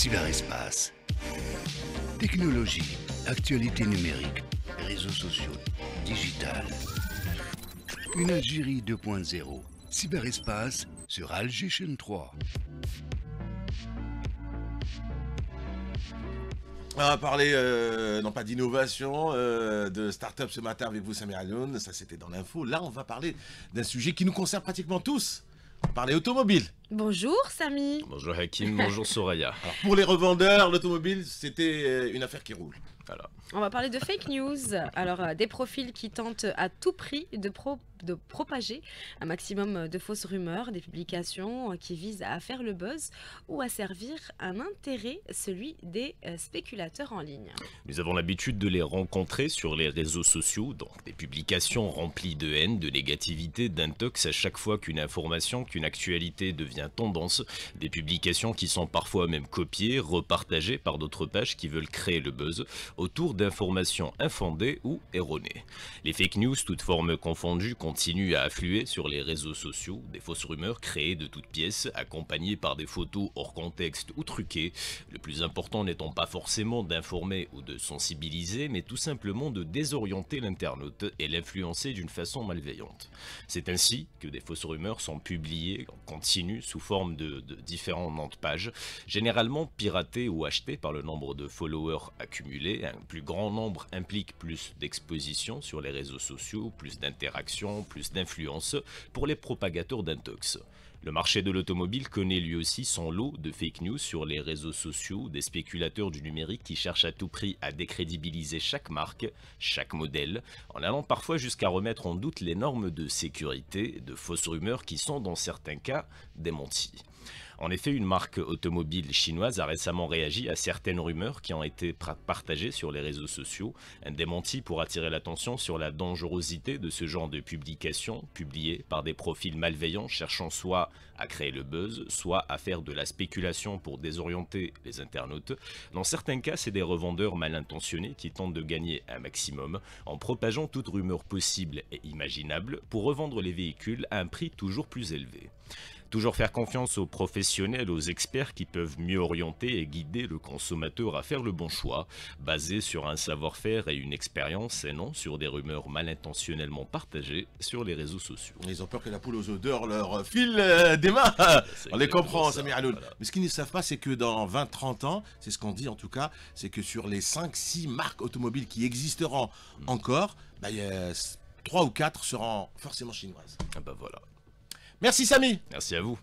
Cyberespace. Technologie, actualité numérique, réseaux sociaux, digital. Une Algérie 2.0. Cyberespace sur Algéchaîne 3. On va parler, euh, non pas d'innovation, euh, de start-up ce matin avec vous, Samir Aloun, Ça, c'était dans l'info. Là, on va parler d'un sujet qui nous concerne pratiquement tous. On va parler automobile. Bonjour Samy. Bonjour Hakim, bonjour Soraya. pour les revendeurs, l'automobile, c'était euh, une affaire qui roule. On va parler de fake news. Alors, euh, des profils qui tentent à tout prix de, de propager un maximum de fausses rumeurs, des publications euh, qui visent à faire le buzz ou à servir un intérêt, celui des spéculateurs en ligne. Nous avons l'habitude de les rencontrer sur les réseaux sociaux, donc des publications remplies de haine, de négativité, d'intox à chaque fois qu'une information, qu'une actualité devient tendance, des publications qui sont parfois même copiées, repartagées par d'autres pages qui veulent créer le buzz autour d'informations infondées ou erronées. Les fake news, toutes formes confondues, continuent à affluer sur les réseaux sociaux, des fausses rumeurs créées de toutes pièces, accompagnées par des photos hors contexte ou truquées, le plus important n'étant pas forcément d'informer ou de sensibiliser, mais tout simplement de désorienter l'internaute et l'influencer d'une façon malveillante. C'est ainsi que des fausses rumeurs sont publiées en continu sous forme de, de pages, généralement piratés ou achetés par le nombre de followers accumulés. Un plus grand nombre implique plus d'exposition sur les réseaux sociaux, plus d'interactions, plus d'influence pour les propagateurs d'intox. Le marché de l'automobile connaît lui aussi son lot de fake news sur les réseaux sociaux, des spéculateurs du numérique qui cherchent à tout prix à décrédibiliser chaque marque, chaque modèle, en allant parfois jusqu'à remettre en doute les normes de sécurité, de fausses rumeurs qui sont dans certains cas démenties. En effet, une marque automobile chinoise a récemment réagi à certaines rumeurs qui ont été partagées sur les réseaux sociaux, démenti pour attirer l'attention sur la dangerosité de ce genre de publications publiées par des profils malveillants cherchant soit à créer le buzz, soit à faire de la spéculation pour désorienter les internautes. Dans certains cas, c'est des revendeurs mal intentionnés qui tentent de gagner un maximum en propageant toute rumeur possible et imaginable pour revendre les véhicules à un prix toujours plus élevé. Toujours faire confiance aux professionnels, aux experts qui peuvent mieux orienter et guider le consommateur à faire le bon choix, basé sur un savoir-faire et une expérience et non sur des rumeurs mal intentionnellement partagées sur les réseaux sociaux. Ils ont peur que la poule aux odeurs leur file euh, des mains. On les comprend, Samir Aloud. Mais ce qu'ils ne savent pas, c'est que dans 20-30 ans, c'est ce qu'on dit en tout cas, c'est que sur les 5-6 marques automobiles qui existeront hmm. encore, 3 bah, ou 4 seront forcément chinoises. Ah bah voilà. Merci Samy. Merci à vous.